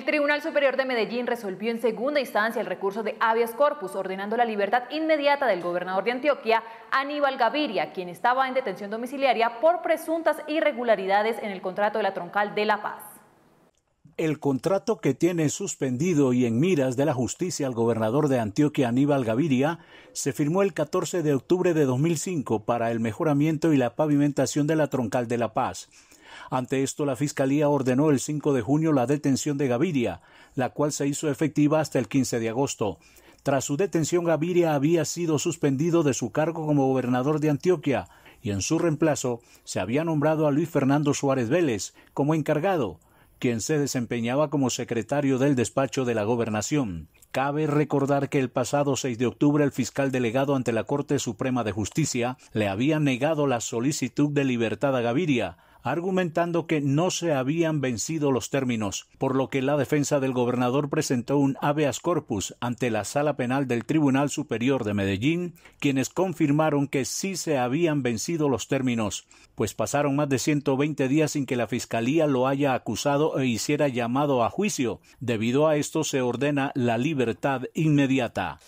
El Tribunal Superior de Medellín resolvió en segunda instancia el recurso de habeas corpus, ordenando la libertad inmediata del gobernador de Antioquia, Aníbal Gaviria, quien estaba en detención domiciliaria por presuntas irregularidades en el contrato de la troncal de La Paz el contrato que tiene suspendido y en miras de la justicia al gobernador de Antioquia Aníbal Gaviria se firmó el 14 de octubre de 2005 para el mejoramiento y la pavimentación de la troncal de La Paz. Ante esto, la Fiscalía ordenó el 5 de junio la detención de Gaviria, la cual se hizo efectiva hasta el 15 de agosto. Tras su detención, Gaviria había sido suspendido de su cargo como gobernador de Antioquia y en su reemplazo se había nombrado a Luis Fernando Suárez Vélez como encargado, quien se desempeñaba como secretario del despacho de la gobernación. Cabe recordar que el pasado 6 de octubre el fiscal delegado ante la Corte Suprema de Justicia le había negado la solicitud de libertad a Gaviria, argumentando que no se habían vencido los términos, por lo que la defensa del gobernador presentó un habeas corpus ante la Sala Penal del Tribunal Superior de Medellín, quienes confirmaron que sí se habían vencido los términos, pues pasaron más de 120 días sin que la Fiscalía lo haya acusado e hiciera llamado a juicio. Debido a esto se ordena la libertad inmediata.